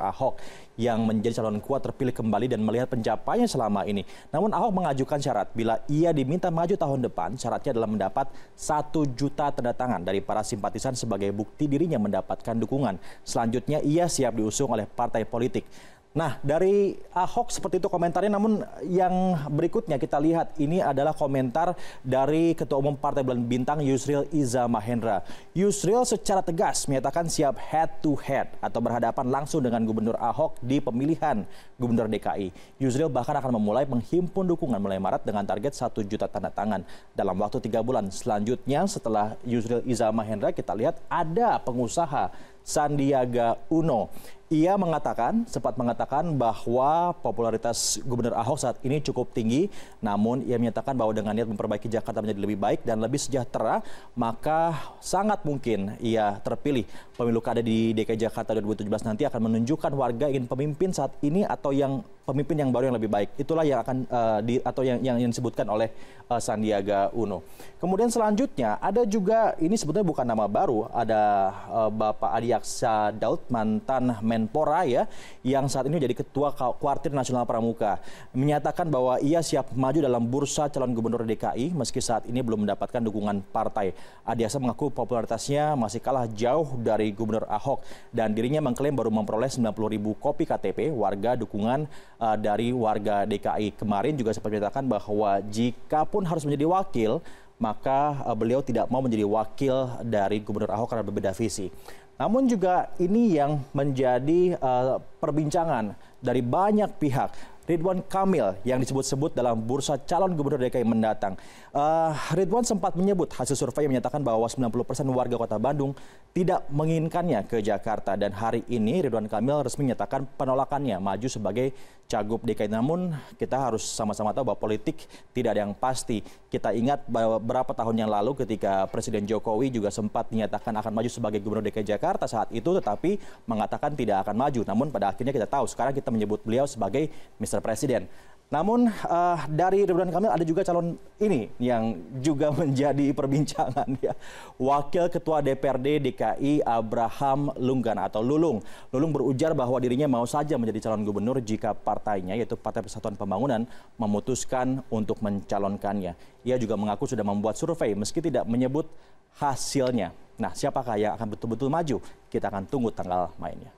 Ahok yang menjadi calon kuat terpilih kembali dan melihat pencapaiannya selama ini. Namun Ahok mengajukan syarat bila ia diminta maju tahun depan, syaratnya adalah mendapat satu juta tanda tangan dari para simpatisan sebagai bukti dirinya mendapatkan dukungan. Selanjutnya ia siap diusung oleh partai politik. Nah, dari Ahok seperti itu komentarnya, namun yang berikutnya kita lihat ini adalah komentar dari Ketua Umum Partai Bulan Bintang Yusril Iza Mahendra. Yusril secara tegas menyatakan siap head to head atau berhadapan langsung dengan Gubernur Ahok di pemilihan Gubernur DKI. Yusril bahkan akan memulai menghimpun dukungan mulai Maret dengan target 1 juta tanda tangan dalam waktu 3 bulan. Selanjutnya setelah Yusril Iza Mahendra kita lihat ada pengusaha Sandiaga Uno. Ia mengatakan, sempat mengatakan bahwa popularitas Gubernur Ahok saat ini cukup tinggi, namun ia menyatakan bahwa dengan niat memperbaiki Jakarta menjadi lebih baik dan lebih sejahtera, maka sangat mungkin ia terpilih. Pemilu kada di DKI Jakarta 2017 nanti akan menunjukkan warga ingin pemimpin saat ini atau yang pemimpin yang baru yang lebih baik. Itulah yang akan uh, di, atau yang, yang yang disebutkan oleh uh, Sandiaga Uno. Kemudian selanjutnya ada juga ini sebetulnya bukan nama baru, ada uh, Bapak Adiaksa Daud mantan Menpora ya yang saat ini jadi ketua Kuartir Nasional Pramuka menyatakan bahwa ia siap maju dalam bursa calon gubernur DKI meski saat ini belum mendapatkan dukungan partai. Adiaksa mengaku popularitasnya masih kalah jauh dari gubernur Ahok dan dirinya mengklaim baru memperoleh 90.000 kopi KTP warga dukungan Eh, dari warga DKI kemarin juga sempat menyatakan bahwa jika pun harus menjadi wakil, maka eh, beliau tidak mau menjadi wakil dari Gubernur Ahok karena berbeda visi. Namun juga ini yang menjadi uh, perbincangan dari banyak pihak Ridwan Kamil yang disebut-sebut dalam bursa calon gubernur DKI mendatang. Uh, Ridwan sempat menyebut hasil survei yang menyatakan bahwa 90% warga kota Bandung tidak menginginkannya ke Jakarta dan hari ini Ridwan Kamil resmi menyatakan penolakannya maju sebagai cagup DKI. Namun kita harus sama-sama tahu bahwa politik tidak ada yang pasti. Kita ingat bahwa berapa tahun yang lalu ketika Presiden Jokowi juga sempat menyatakan akan maju sebagai gubernur DKI Jakarta saat itu tetapi mengatakan tidak akan maju. Namun pada akhirnya kita tahu sekarang kita menyebut beliau sebagai Mr. Presiden. presiden. Namun uh, dari Ridwan Kamil ada juga calon ini yang juga menjadi perbincangan ya. Wakil Ketua DPRD DKI Abraham Lunggan atau Lulung. Lulung berujar bahwa dirinya mau saja menjadi calon gubernur jika partainya yaitu Partai Persatuan Pembangunan memutuskan untuk mencalonkannya. Ia juga mengaku sudah membuat survei meski tidak menyebut hasilnya. Nah, siapakah yang akan betul-betul maju? Kita akan tunggu tanggal mainnya.